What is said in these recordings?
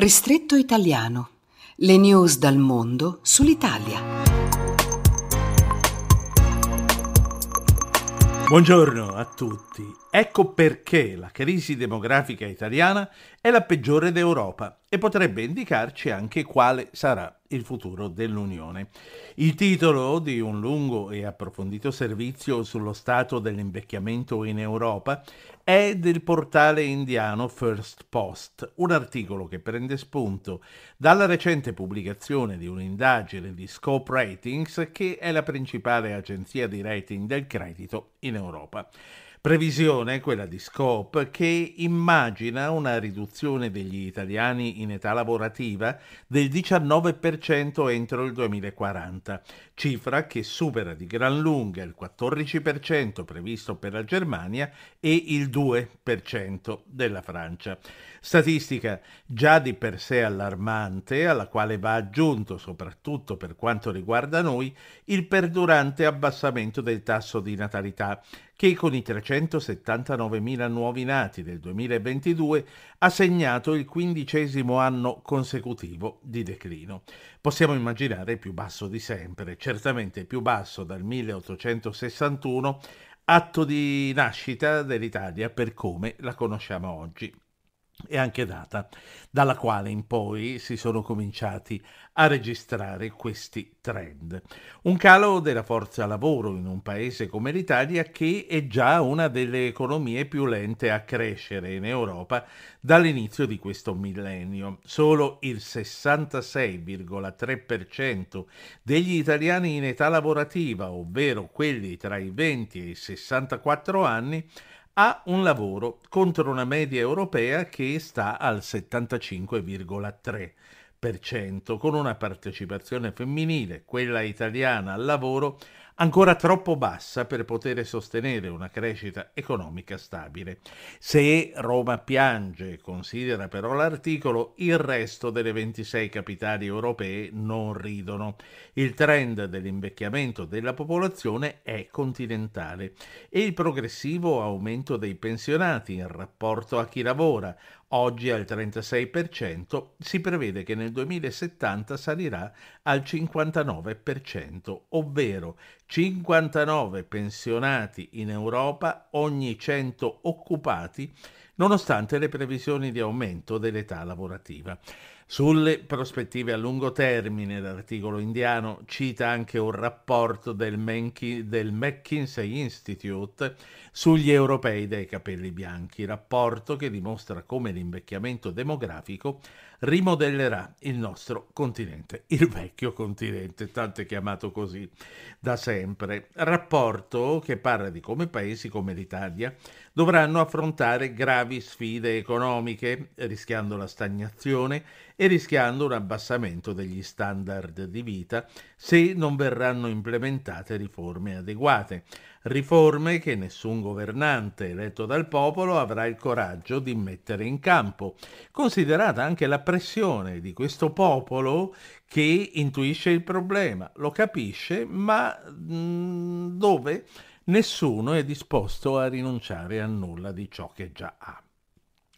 Ristretto italiano. Le news dal mondo sull'Italia. Buongiorno a tutti Ecco perché la crisi demografica italiana è la peggiore d'Europa e potrebbe indicarci anche quale sarà il futuro dell'Unione. Il titolo di un lungo e approfondito servizio sullo stato dell'invecchiamento in Europa è del portale indiano First Post, un articolo che prende spunto dalla recente pubblicazione di un'indagine di Scope Ratings, che è la principale agenzia di rating del credito in Europa. Previsione quella di Scope che immagina una riduzione degli italiani in età lavorativa del 19% entro il 2040, cifra che supera di gran lunga il 14% previsto per la Germania e il 2% della Francia. Statistica già di per sé allarmante, alla quale va aggiunto, soprattutto per quanto riguarda noi, il perdurante abbassamento del tasso di natalità che con i 379.000 nuovi nati del 2022 ha segnato il quindicesimo anno consecutivo di declino. Possiamo immaginare più basso di sempre, certamente più basso dal 1861, atto di nascita dell'Italia per come la conosciamo oggi e anche data, dalla quale in poi si sono cominciati a registrare questi trend. Un calo della forza lavoro in un paese come l'Italia che è già una delle economie più lente a crescere in Europa dall'inizio di questo millennio. Solo il 66,3% degli italiani in età lavorativa, ovvero quelli tra i 20 e i 64 anni, ha un lavoro contro una media europea che sta al 75,3%, con una partecipazione femminile, quella italiana al lavoro, ancora troppo bassa per poter sostenere una crescita economica stabile. Se Roma piange, considera però l'articolo, il resto delle 26 capitali europee non ridono. Il trend dell'invecchiamento della popolazione è continentale e il progressivo aumento dei pensionati in rapporto a chi lavora, Oggi al 36% si prevede che nel 2070 salirà al 59%, ovvero 59 pensionati in Europa ogni 100 occupati, nonostante le previsioni di aumento dell'età lavorativa. Sulle prospettive a lungo termine, l'articolo indiano cita anche un rapporto del, Manchi, del, McKinsey Institute sugli europei dai capelli bianchi, rapporto che dimostra come l'invecchiamento demografico rimodellerà il nostro continente, il vecchio continente, tanto è chiamato così da sempre. Rapporto che parla di come paesi come l'Italia dovranno affrontare gravi sfide economiche, rischiando la stagnazione e rischiando un abbassamento degli standard di vita se non verranno implementate riforme adeguate riforme che nessun governante eletto dal popolo avrà il coraggio di mettere in campo, considerata anche la pressione di questo popolo che intuisce il problema, lo capisce, ma mh, mm, dove nessuno è disposto a rinunciare a nulla di ciò che già ha.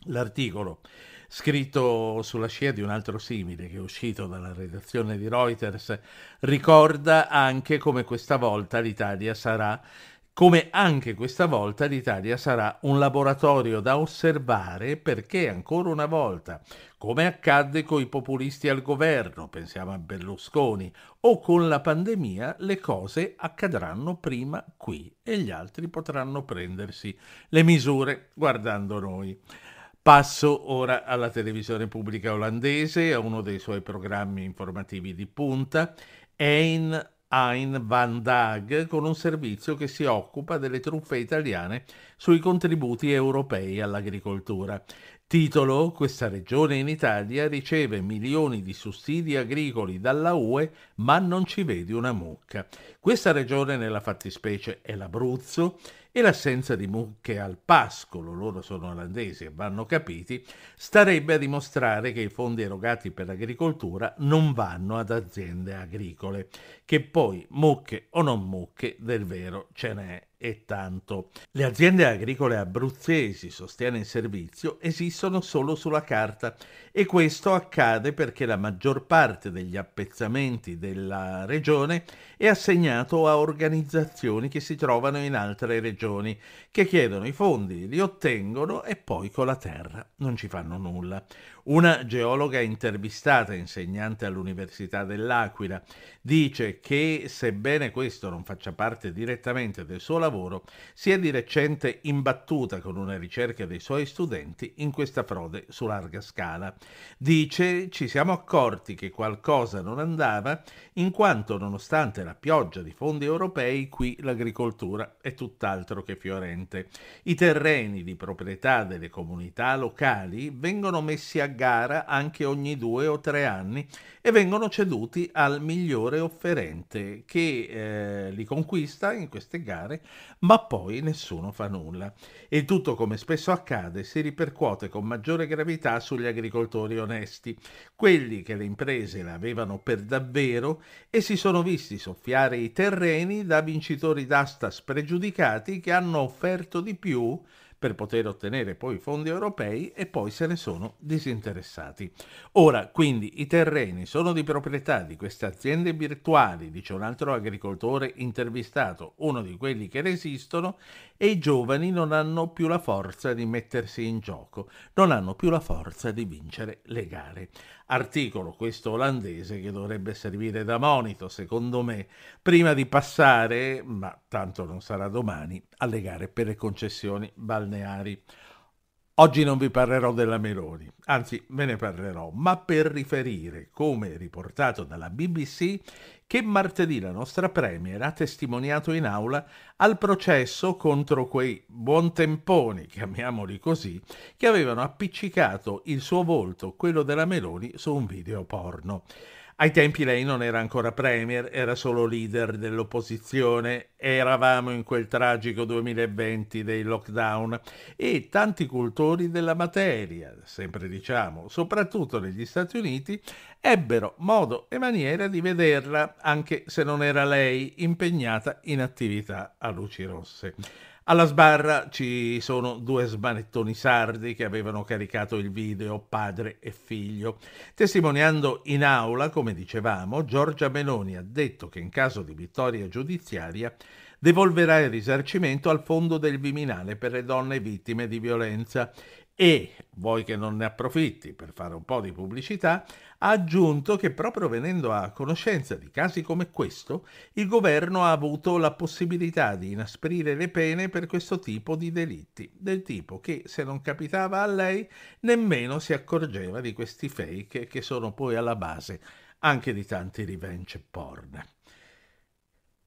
L'articolo, scritto sulla scia di un altro simile che è uscito dalla redazione di Reuters, ricorda anche come questa volta l'Italia sarà come anche questa volta l'Italia sarà un laboratorio da osservare perché ancora una volta, come accadde con i populisti al governo, pensiamo a Berlusconi, o con la pandemia, le cose accadranno prima qui e gli altri potranno prendersi le misure guardando noi. Passo ora alla televisione pubblica olandese, a uno dei suoi programmi informativi di punta, Ein Hein Van Dag con un servizio che si occupa delle truffe italiane sui contributi europei all'agricoltura. Titolo Questa regione in Italia riceve milioni di sussidi agricoli dalla UE ma non ci vedi una mucca. Questa regione nella fattispecie è l'Abruzzo e l'assenza di mucche al pascolo, loro sono olandesi e vanno capiti, starebbe a dimostrare che i fondi erogati per l'agricoltura non vanno ad aziende agricole, che poi mucche o non mucche del vero ce n'è e tanto. Le aziende agricole abruzzesi, sostiene il servizio, esistono solo sulla carta e questo accade perché la maggior parte degli appezzamenti della regione è assegnato a organizzazioni che si trovano in altre regioni, che chiedono i fondi, li ottengono e poi con la terra non ci fanno nulla. Una geologa intervistata, insegnante all'Università dell'Aquila, dice che sebbene questo non faccia parte direttamente del suo lavoro, lavoro, si è di recente imbattuta con una ricerca dei suoi studenti in questa frode su larga scala. Dice ci siamo accorti che qualcosa non andava in quanto nonostante la pioggia di fondi europei qui l'agricoltura è tutt'altro che fiorente. I terreni di proprietà delle comunità locali vengono messi a gara anche ogni due o tre anni e vengono ceduti al migliore offerente che eh, li conquista in queste gare ma poi nessuno fa nulla. E tutto, come spesso accade, si ripercuote con maggiore gravità sugli agricoltori onesti, quelli che le imprese l'avevano per davvero e si sono visti soffiare i terreni da vincitori d'asta spregiudicati che hanno offerto di più per poter ottenere poi fondi europei e poi se ne sono disinteressati. Ora, quindi, i terreni sono di proprietà di queste aziende virtuali, dice un altro agricoltore intervistato, uno di quelli che resistono, e i giovani non hanno più la forza di mettersi in gioco, non hanno più la forza di vincere le gare articolo, questo olandese, che dovrebbe servire da monito, secondo me, prima di passare, ma tanto non sarà domani, alle gare per le concessioni balneari. Oggi non vi parlerò della Meloni, anzi ve ne parlerò, ma per riferire, come riportato dalla BBC, che martedì la nostra Premier ha testimoniato in aula al processo contro quei buontemponi, chiamiamoli così, che avevano appiccicato il suo volto, quello della Meloni, su un video porno. Ai tempi lei non era ancora premier, era solo leader dell'opposizione, eravamo in quel tragico 2020 dei lockdown e tanti cultori della materia, sempre diciamo, soprattutto negli Stati Uniti, ebbero modo e maniera di vederla, anche se non era lei impegnata in attività a luci rosse. Alla sbarra ci sono due smanettoni sardi che avevano caricato il video padre e figlio, testimoniando in aula, come dicevamo, Giorgia Meloni ha detto che in caso di vittoria giudiziaria devolverà il risarcimento al fondo del Viminale per le donne vittime di violenza e, vuoi che non ne approfitti per fare un po' di pubblicità, ha aggiunto che proprio venendo a conoscenza di casi come questo, il governo ha avuto la possibilità di inasprire le pene per questo tipo di delitti, del tipo che se non capitava a lei nemmeno si accorgeva di questi fake che sono poi alla base anche di tanti revenge porn.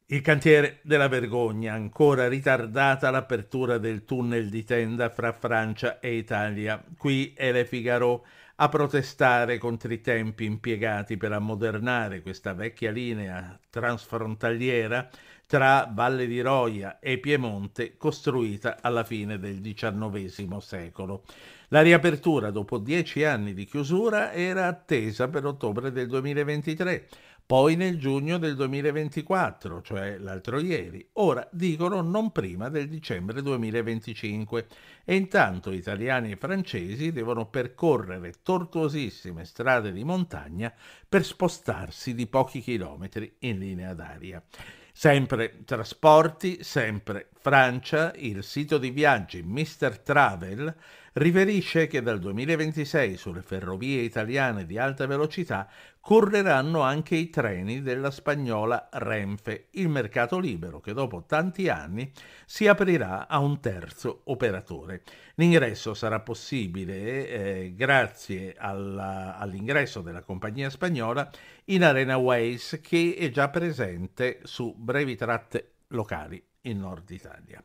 Il cantiere della vergogna, ancora ritardata l'apertura del tunnel di tenda fra Francia e Italia. Qui è Le Figaro a protestare contro i tempi impiegati per ammodernare questa vecchia linea transfrontaliera tra Valle di Roia e Piemonte costruita alla fine del XIX secolo. La riapertura dopo dieci anni di chiusura era attesa per ottobre del 2023 poi nel giugno del 2024, cioè l'altro ieri, ora dicono non prima del dicembre 2025 e intanto italiani e francesi devono percorrere tortuosissime strade di montagna per spostarsi di pochi chilometri in linea d'aria. Sempre trasporti, sempre Francia, il sito di viaggi Mr. Travel riferisce che dal 2026 sulle ferrovie italiane di alta velocità correranno anche i treni della spagnola Renfe, il mercato libero che dopo tanti anni si aprirà a un terzo operatore. L'ingresso sarà possibile eh, grazie alla, all'ingresso della compagnia spagnola in Arena Ways che è già presente su brevi tratte locali in Nord Italia.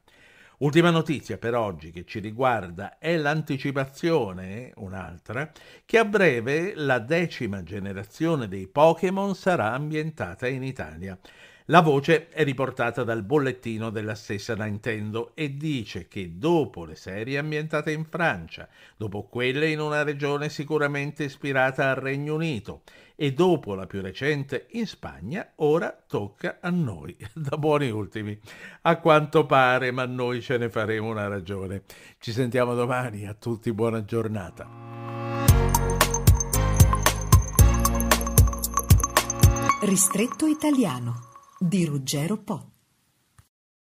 Ultima notizia per oggi che ci riguarda è l'anticipazione, un'altra, che a breve la decima generazione dei Pokémon sarà ambientata in Italia. La voce è riportata dal bollettino della stessa Nintendo e dice che dopo le serie ambientate in Francia, dopo quelle in una regione sicuramente ispirata al Regno Unito e dopo la più recente in Spagna, ora tocca a noi, da buoni ultimi. A quanto pare, ma noi ce ne faremo una ragione. Ci sentiamo domani, a tutti buona giornata. Ristretto italiano di Ruggero Po.